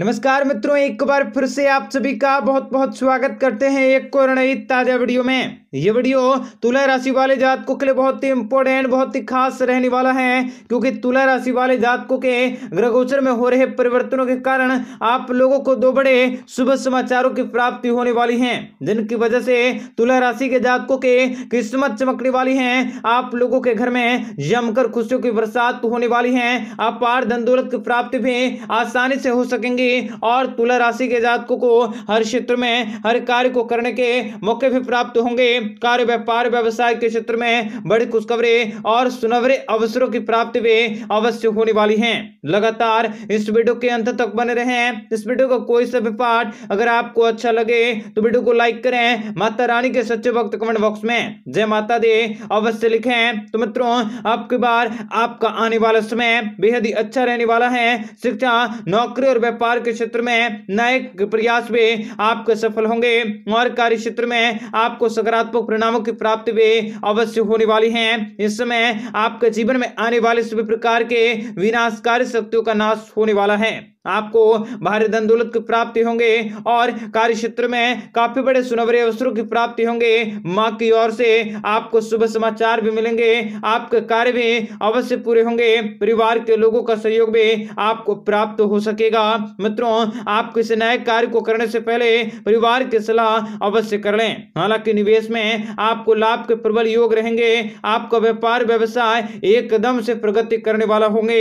नमस्कार मित्रों एक बार फिर से आप सभी का बहुत बहुत स्वागत करते हैं एक और नई ताज़ा वीडियो में ये वीडियो तुला राशि वाले जातकों के लिए बहुत ही इंपॉर्टेंट बहुत ही खास रहने वाला है क्योंकि तुला राशि वाले जातकों के ग्रहोचर में हो रहे परिवर्तनों के कारण आप लोगों को दो बड़े शुभ समाचारों की प्राप्ति होने वाली है जिनकी वजह से तुला राशि के जातकों के किस्मत चमकने वाली है आप लोगों के घर में जमकर खुशियों की बरसात होने वाली है अपार धन दौलत की प्राप्ति भी आसानी से हो सकेंगी और तुला राशि के जातकों को हर क्षेत्र में हर कार्य को करने के मौके भी प्राप्त होंगे कार्य व्यापार व्यवसाय के क्षेत्र में बड़ी खुशखबरी और सुनवरे अवसरों की प्राप्ति भी अवश्य होने वाली है लगातार इस वीडियो के अंत तक बने रहे इस वीडियो का कोई सा भी पार्ट अगर आपको अच्छा लगे तो वीडियो को लाइक करें माता रानी के सच्चे भक्त कमेंट बॉक्स में जय माता दे अवश्य लिखे तो मित्रों आपकी बार आपका आने वाला समय बेहद ही अच्छा रहने वाला है शिक्षा नौकरी और व्यापार के क्षेत्र में नए प्रयास भी आपके सफल होंगे और कार्य क्षेत्र में आपको सकारात्मक सकारात्मक परिणामों की प्राप्ति भी अवश्य होने वाली है इस समय आपके जीवन में आने वाले सभी प्रकार के विनाशकारी शक्तियों का नाश होने वाला है आपको भारी धन दौलत की प्राप्ति होंगे और कार्य क्षेत्र में काफी बड़े सुनवरे अवसरों की प्राप्ति होंगे माँ की ओर से आपको शुभ समाचार भी मिलेंगे आपके कार्य भी अवश्य पूरे होंगे परिवार के लोगों का सहयोग भी आपको प्राप्त हो सकेगा मित्रों आप किसी नए कार्य को करने से पहले परिवार की सलाह अवश्य कर लें हालांकि निवेश में आपको लाभ के प्रबल योग रहेंगे आपका व्यापार व्यवसाय एकदम से प्रगति करने वाला होंगे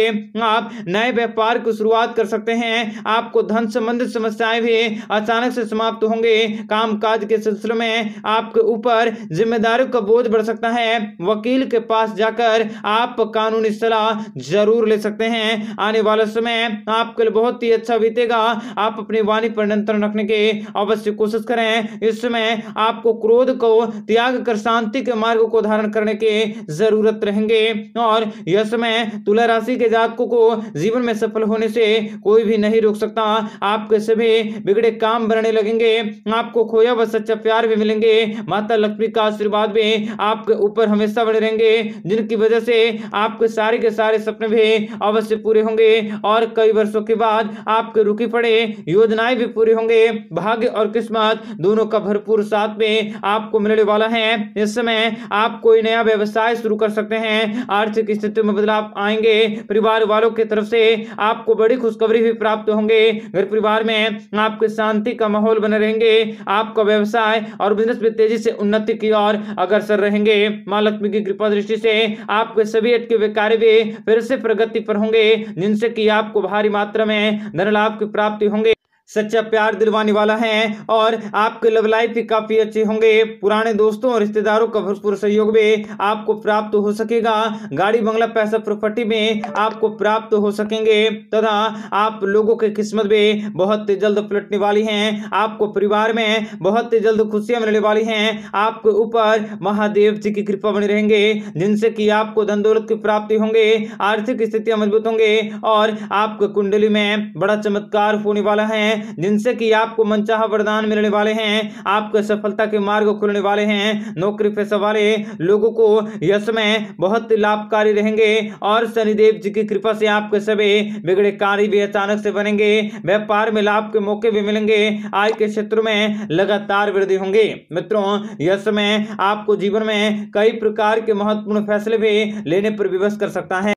आप नए व्यापार की शुरुआत कर सकते सकते हैं आपको धन संबंधित समस्याएं भी अचानक से समाप्त होंगे काम काज के सिलसिले में आपके ऊपर जिम्मेदारियों का बोझ बढ़ सकता है वकील के पास जाकर आप कानूनी सलाह जरूर ले सकते हैं आने वाले समय आपके लिए बहुत ही अच्छा बीतेगा आप अपनी वाणी पर नियंत्रण रखने के अवश्य कोशिश करें इस समय आपको क्रोध को त्याग कर शांति के मार्ग को धारण करने के जरूरत रहेंगे और यह समय तुला राशि के जातकों को जीवन में सफल होने से कोई कोई भी नहीं रोक सकता आपके सभी बिगड़े काम भरने लगेंगे आपको खोया व सच्चा प्यार भी मिलेंगे माता लक्ष्मी का आशीर्वाद भी आपके ऊपर हमेशा बने रहेंगे जिनकी वजह से आपके सारे के सारे सपने भी अवश्य पूरे होंगे और कई वर्षों के बाद आपके रुकी पड़े योजनाएं भी पूरी होंगे भाग्य और किस्मत दोनों का भरपूर साथ में आपको मिलने वाला है इस समय आप कोई नया व्यवसाय शुरू कर सकते हैं आर्थिक स्थिति में बदलाव आएंगे परिवार वालों की तरफ से आपको बड़ी खुशखबरी भी प्राप्त होंगे घर परिवार में आपके शांति का माहौल बने रहेंगे आपका व्यवसाय और बिजनेस में तेजी से उन्नति की ओर अग्रसर रहेंगे माँ लक्ष्मी की कृपा दृष्टि से आपके सभी अटके हुए कार्य भी फिर से प्रगति पर होंगे जिनसे कि आपको भारी मात्रा में धन लाभ की प्राप्ति होंगे सच्चा प्यार दिलवाने वाला है और आपके लव लाइफ भी काफ़ी अच्छे होंगे पुराने दोस्तों और रिश्तेदारों का भरपूर सहयोग भी आपको प्राप्त हो सकेगा गाड़ी बंगला पैसा प्रॉपर्टी में आपको प्राप्त हो सकेंगे तथा आप लोगों की किस्मत भी बहुत जल्द पलटने वाली है आपको परिवार में बहुत जल्द खुशियां मिलने वाली हैं आपके ऊपर महादेव जी की कृपा बने रहेंगे जिनसे कि आपको धन दौलत की प्राप्ति होंगे आर्थिक स्थितियां मजबूत होंगे और आपके कुंडली में बड़ा चमत्कार होने वाला है जिनसे कि आपको मनचाहा वरदान मिलने वाले हैं आपके सफलता के मार्ग खुलने वाले हैं नौकरी पैसा वाले लोगों को यह समय बहुत लाभकारी रहेंगे और शनिदेव जी की कृपा से आपके सभी बिगड़े कार्य भी अचानक से बनेंगे व्यापार में लाभ के मौके भी मिलेंगे आय के क्षेत्र में लगातार वृद्धि होंगे मित्रों यह समय आपको जीवन में कई प्रकार के महत्वपूर्ण फैसले भी लेने पर विवश कर सकता है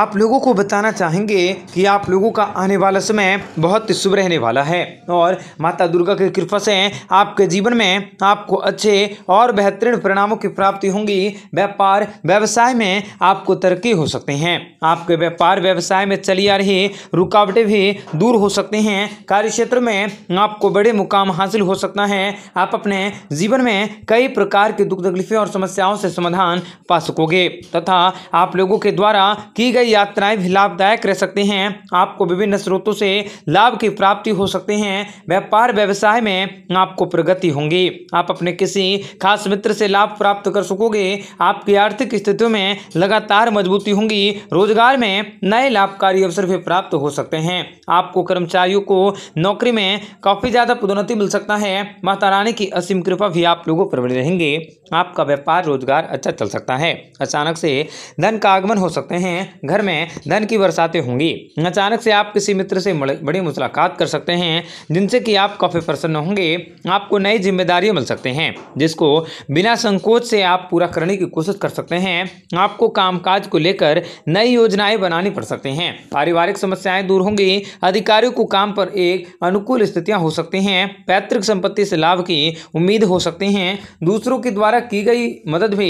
आप लोगों को बताना चाहेंगे कि आप लोगों का आने वाला समय बहुत शुभ रहने वाला है है और माता दुर्गा की कृपा से आपके जीवन में आपको अच्छे और बेहतरीन परिणामों की प्राप्ति होंगी व्यापार व्यवसाय में आपको तरक्की हो सकते हैं आपके व्यापार व्यवसाय में चली आ रही रुकावटें भी दूर हो सकते हैं कार्य क्षेत्र में आपको बड़े मुकाम हासिल हो सकता है आप अपने जीवन में कई प्रकार की दुख तकलीफें और समस्याओं से समाधान पा सकोगे तथा आप लोगों के द्वारा की गई यात्राएं भी लाभदायक रह सकते हैं आपको विभिन्न स्रोतों से लाभ की प्राप्ति हो सकते हैं व्यापार व्यवसाय में आपको प्रगति होंगी आप अपने किसी खास मित्र से लाभ प्राप्त कर सकोगे आपकी आर्थिक स्थितियों में लगातार मजबूती होंगी रोजगार में नए लाभकारी अवसर भी प्राप्त हो सकते हैं आपको कर्मचारियों को नौकरी में काफ़ी ज़्यादा पदोन्नति मिल सकता है माता रानी की असीम कृपा भी आप लोगों पर बने रहेंगे आपका व्यापार रोजगार अच्छा चल सकता है अचानक से धन का आगमन हो सकते हैं घर में धन की बरसातें होंगी अचानक से आप किसी मित्र से बड़ी मुलाकात कर सकते हैं हैं जिनसे कि आप काफ़ी प्रसन्न होंगे आपको नई जिम्मेदारियाँ मिल सकते हैं जिसको बिना संकोच से आप पूरा करने की कोशिश कर सकते हैं आपको कामकाज को लेकर नई योजनाएं बनानी पड़ सकते हैं पारिवारिक समस्याएं दूर होंगी अधिकारियों को काम पर एक अनुकूल स्थितियाँ हो सकती हैं पैतृक संपत्ति से लाभ की उम्मीद हो सकते हैं दूसरों के द्वारा की गई मदद भी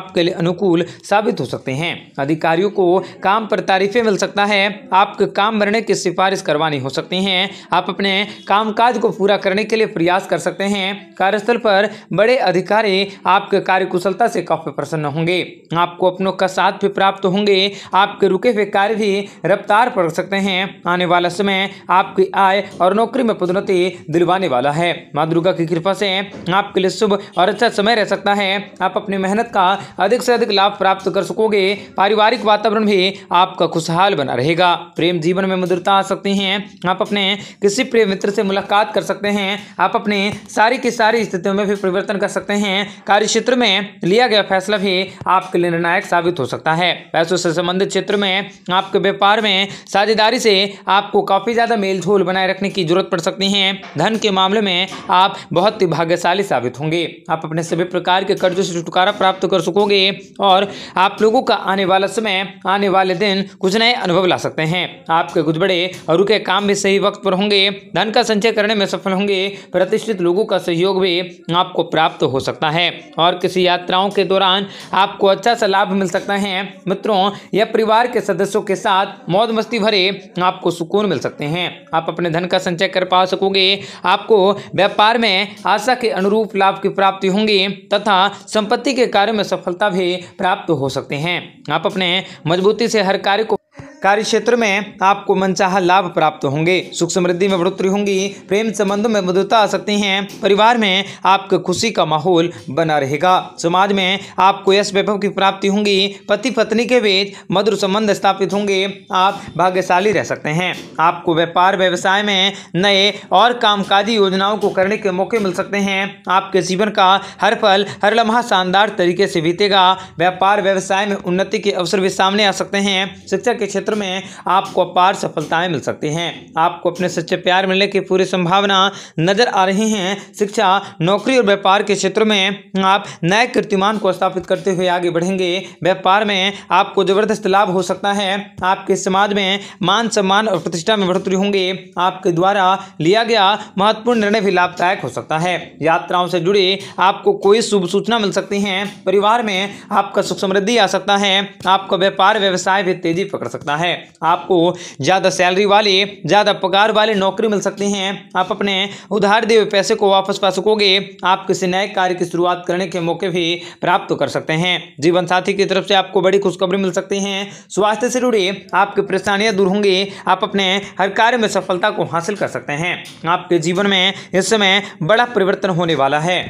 आपके लिए अनुकूल साबित हो सकते हैं अधिकारियों को काम पर तारीफें मिल सकता है आपके काम भरने की सिफारिश करवानी हो सकती हैं आप अपने कामकाज को पूरा करने के लिए प्रयास कर सकते हैं कार्यस्थल पर बड़े अधिकारी आपके कार्य कुशलता से काफ़ी प्रसन्न होंगे आपको अपनों का साथ भी प्राप्त होंगे आपके रुके हुए कार्य भी रफ्तार पकड़ सकते हैं आने वाला समय आपकी आय और नौकरी में पदोन्नति दिलवाने वाला है माँ दुर्गा की कृपा से आपके लिए शुभ और अच्छा समय रह सकता है आप अपनी मेहनत का अधिक से अधिक लाभ प्राप्त कर सकोगे पारिवारिक वातावरण भी आपका खुशहाल बना रहेगा प्रेम जीवन में मधुरता आ सकती है आप अपने किसी किसी प्रिय मित्र से मुलाकात कर सकते हैं आप अपने सारी की सारी स्थितियों में भी परिवर्तन कर सकते हैं कार्य क्षेत्र में लिया गया फैसला भी आपके लिए निर्णायक साबित हो सकता है पैसों से संबंधित क्षेत्र में आपके व्यापार में साझेदारी से आपको काफ़ी ज़्यादा मेलझोल बनाए रखने की जरूरत पड़ सकती है धन के मामले में आप बहुत ही भाग्यशाली साबित होंगे आप अपने सभी प्रकार के कर्जों से छुटकारा प्राप्त कर सकोगे और आप लोगों का आने वाला समय आने वाले दिन कुछ नए अनुभव ला सकते हैं आपके कुछ बड़े और रुके काम भी सही वक्त पर होंगे धन का संचय करने में सफल होंगे प्रतिष्ठित लोगों का सहयोग भी आपको प्राप्त हो सकता है और किसी यात्राओं के दौरान आपको अच्छा सा लाभ मिल सकता है मित्रों या परिवार के सदस्यों के साथ मौज मस्ती भरे आपको सुकून मिल सकते हैं आप अपने धन का संचय कर पा सकोगे आपको व्यापार में आशा के अनुरूप लाभ की प्राप्ति होंगी तथा संपत्ति के कार्य में सफलता भी प्राप्त हो सकते हैं आप अपने मजबूती से हर कार्य को कार्य क्षेत्र में आपको मनचाहा लाभ प्राप्त होंगे सुख समृद्धि में बढ़ोतरी होंगी प्रेम संबंधों में मधुरता आ सकती है परिवार में आपका खुशी का माहौल बना रहेगा समाज में आपको यश वैभव की प्राप्ति होंगी पति पत्नी के बीच मधुर संबंध स्थापित होंगे आप भाग्यशाली रह सकते हैं आपको व्यापार व्यवसाय में नए और कामकाजी योजनाओं को करने के मौके मिल सकते हैं आपके जीवन का हर पल हर लम्हा शानदार तरीके से बीतेगा व्यापार व्यवसाय में उन्नति के अवसर भी सामने आ सकते हैं शिक्षा के क्षेत्र क्षेत्र में आपको अपार सफलताएं मिल सकती हैं आपको अपने सच्चे प्यार मिलने की पूरी संभावना नजर आ रही है शिक्षा नौकरी और व्यापार के क्षेत्र में आप नए कीर्तिमान को स्थापित करते हुए आगे बढ़ेंगे व्यापार में आपको जबरदस्त लाभ हो सकता है आपके समाज में मान सम्मान और प्रतिष्ठा में बढ़ोतरी होंगे आपके द्वारा लिया गया महत्वपूर्ण निर्णय भी लाभदायक हो सकता है यात्राओं से जुड़ी आपको कोई शुभ सूचना मिल सकती है परिवार में आपका सुख समृद्धि आ सकता है आपका व्यापार व्यवसाय भी तेजी पकड़ सकता है है आपको ज़्यादा सैलरी वाले ज़्यादा पगार वाले नौकरी मिल सकते हैं आप अपने उधार दिए पैसे को वापस पा सकोगे आप किसी नए कार्य की शुरुआत करने के मौके भी प्राप्त कर सकते हैं जीवन साथी की तरफ से आपको बड़ी खुशखबरी मिल सकती है स्वास्थ्य से जुड़ी आपकी परेशानियां दूर होंगी आप अपने हर कार्य में सफलता को हासिल कर सकते हैं आपके जीवन में इस समय बड़ा परिवर्तन होने वाला है